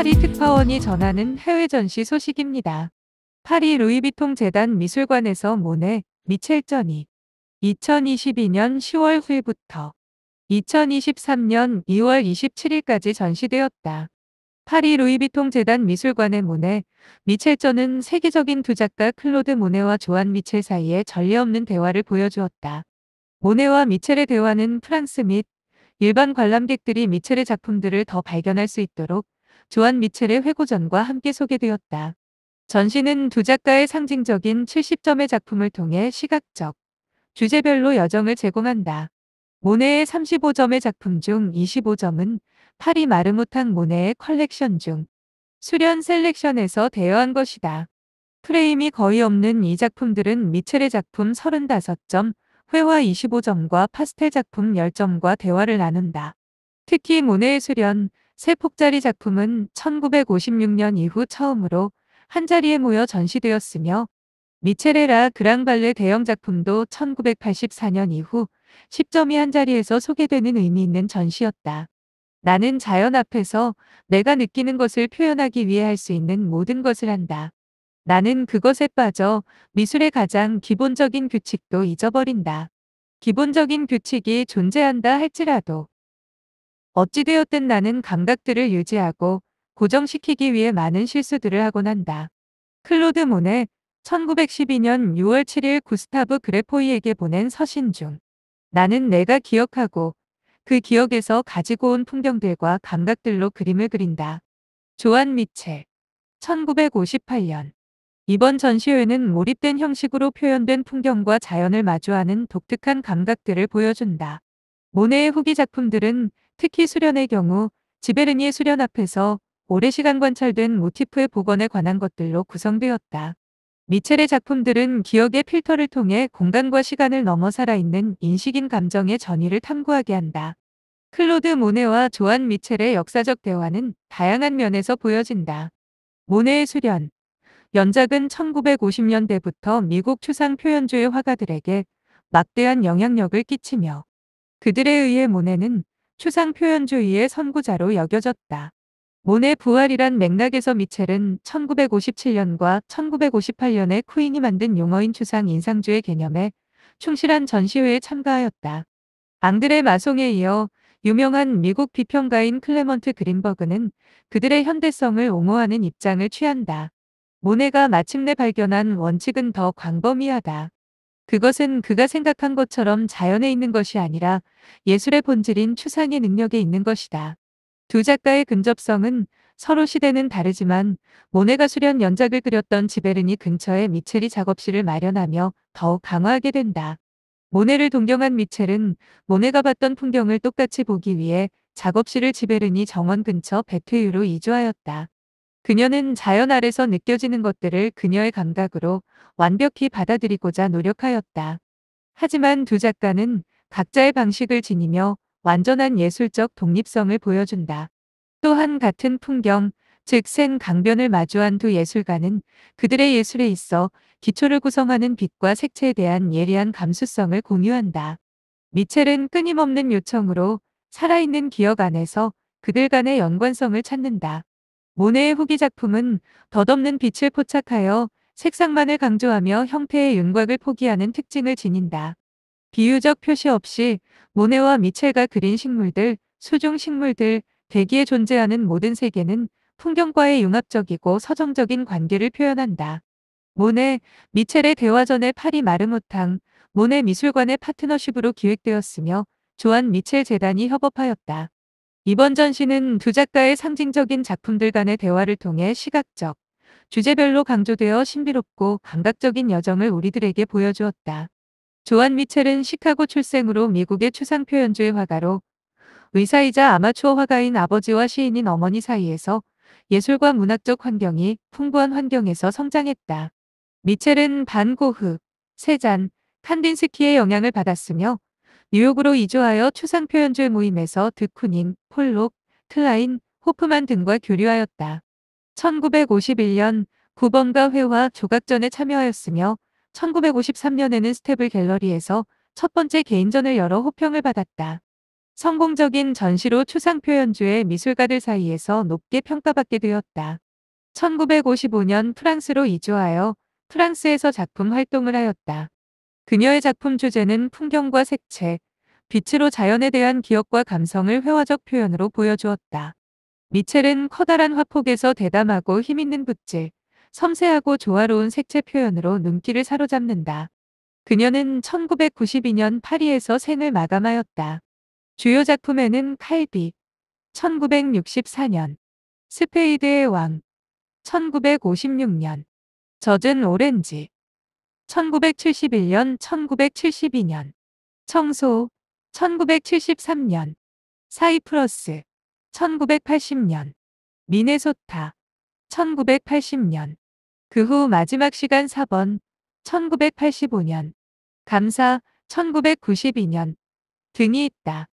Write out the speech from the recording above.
파리 특파원이 전하는 해외 전시 소식입니다. 파리 루이비통 재단 미술관에서 모네, 미첼 전이 2022년 10월 후일부터 2023년 2월 27일까지 전시되었다. 파리 루이비통 재단 미술관의 모네, 미첼전은 세계적인 두 작가 클로드 모네와 조안 미첼 사이에 전례 없는 대화를 보여주었다. 모네와 미첼의 대화는 프랑스 및 일반 관람객들이 미첼의 작품들을 더 발견할 수 있도록 조한 미첼의 회고전과 함께 소개되었다. 전시는 두 작가의 상징적인 70점의 작품을 통해 시각적, 주제별로 여정을 제공한다. 모네의 35점의 작품 중 25점은 파리 마르무탕 모네의 컬렉션 중 수련 셀렉션에서 대여한 것이다. 프레임이 거의 없는 이 작품들은 미첼의 작품 35점, 회화 25점과 파스텔 작품 10점과 대화를 나눈다. 특히 모네의 수련, 세 폭자리 작품은 1956년 이후 처음으로 한자리에 모여 전시되었으며 미체레라 그랑발레 대형 작품도 1984년 이후 10점이 한자리에서 소개되는 의미 있는 전시였다. 나는 자연 앞에서 내가 느끼는 것을 표현하기 위해 할 수 있는 모든 것을 한다. 나는 그것에 빠져 미술의 가장 기본적인 규칙도 잊어버린다. 기본적인 규칙이 존재한다 할지라도 어찌되었든 나는 감각들을 유지하고 고정시키기 위해 많은 실수들을 하곤 한다. 클로드 모네 1912년 6월 7일 구스타브 그레포이에게 보낸 서신 중 나는 내가 기억하고 그 기억에서 가지고 온 풍경들과 감각들로 그림을 그린다. 조한 미체 1958년 이번 전시회는 몰입된 형식으로 표현된 풍경과 자연을 마주하는 독특한 감각들을 보여준다. 모네의 후기 작품들은 특히 수련의 경우 지베르니의 수련 앞에서 오래시간 관찰된 모티프의 복원에 관한 것들로 구성되었다. 미첼의 작품들은 기억의 필터를 통해 공간과 시간을 넘어 살아있는 인식인 감정의 전위를 탐구하게 한다. 클로드 모네와 조한 미첼의 역사적 대화는 다양한 면에서 보여진다. 모네의 수련 연작은 1950년대부터 미국 추상 표현주의 화가들에게 막대한 영향력을 끼치며 그들에 의해 모네는 추상 표현주의의 선구자로 여겨졌다. 모네 부활이란 맥락에서 미첼은 1957년과 1958년에 쿠인이 만든 용어인 추상 인상주의 개념에 충실한 전시회에 참가하였다. 앙드레 마송에 이어 유명한 미국 비평가인 클레먼트 그린버그는 그들의 현대성을 옹호하는 입장을 취한다. 모네가 마침내 발견한 원칙은 더 광범위하다. 그것은 그가 생각한 것처럼 자연에 있는 것이 아니라 예술의 본질인 추상의 능력에 있는 것이다. 두 작가의 근접성은 서로 시대는 다르지만 모네가 수련 연작을 그렸던 지베르니 근처에 미첼이 작업실을 마련하며 더욱 강화하게 된다. 모네를 동경한 미첼은 모네가 봤던 풍경을 똑같이 보기 위해 작업실을 지베르니 정원 근처 베트유로 이주하였다. 그녀는 자연 아래서 느껴지는 것들을 그녀의 감각으로 완벽히 받아들이고자 노력하였다. 하지만 두 작가는 각자의 방식을 지니며 완전한 예술적 독립성을 보여준다. 또한 같은 풍경, 즉 센 강변을 마주한 두 예술가는 그들의 예술에 있어 기초를 구성하는 빛과 색채에 대한 예리한 감수성을 공유한다. 미첼은 끊임없는 요청으로 살아있는 기억 안에서 그들 간의 연관성을 찾는다. 모네의 후기 작품은 덧없는 빛을 포착하여 색상만을 강조하며 형태의 윤곽을 포기하는 특징을 지닌다. 비유적 표시 없이 모네와 미첼가 그린 식물들, 수중 식물들, 대기에 존재하는 모든 세계는 풍경과의 융합적이고 서정적인 관계를 표현한다. 모네, 미첼의 대화전의 파리 마르모탕, 모네 미술관의 파트너십으로 기획되었으며 조한 미첼 재단이 협업하였다. 이번 전시는 두 작가의 상징적인 작품들 간의 대화를 통해 시각적, 주제별로 강조되어 신비롭고 감각적인 여정을 우리들에게 보여주었다. 조한 미첼은 시카고 출생으로 미국의 추상표 현주의 화가로 의사이자 아마추어 화가인 아버지와 시인인 어머니 사이에서 예술과 문학적 환경이 풍부한 환경에서 성장했다. 미첼은 반 고흐, 세잔, 칸딘스키의 영향을 받았으며 뉴욕으로 이주하여 추상표현줄 모임에서 드쿠닌, 폴록, 트라인, 호프만 등과 교류하였다. 1951년 9번가 회화 조각전에 참여하였으며 1953년에는 스텝을 갤러리에서 첫 번째 개인전을 열어 호평을 받았다. 성공적인 전시로 추상표현주의 미술가들 사이에서 높게 평가받게 되었다. 1955년 프랑스로 이주하여 프랑스에서 작품 활동을 하였다. 그녀의 작품 주제는 풍경과 색채, 빛으로 자연에 대한 기억과 감성을 회화적 표현으로 보여주었다. 미첼은 커다란 화폭에서 대담하고 힘있는 붓질, 섬세하고 조화로운 색채 표현으로 눈길을 사로잡는다. 그녀는 1992년 파리에서 생을 마감하였다. 주요 작품에는 칼비, 1964년, 스페이드의 왕, 1956년, 젖은 오렌지, 1971년, 1972년, 청소, 1973년, 사이프러스, 1980년, 미네소타, 1980년, 그 후 마지막 시간 4번, 1985년, 감사, 1992년 등이 있다.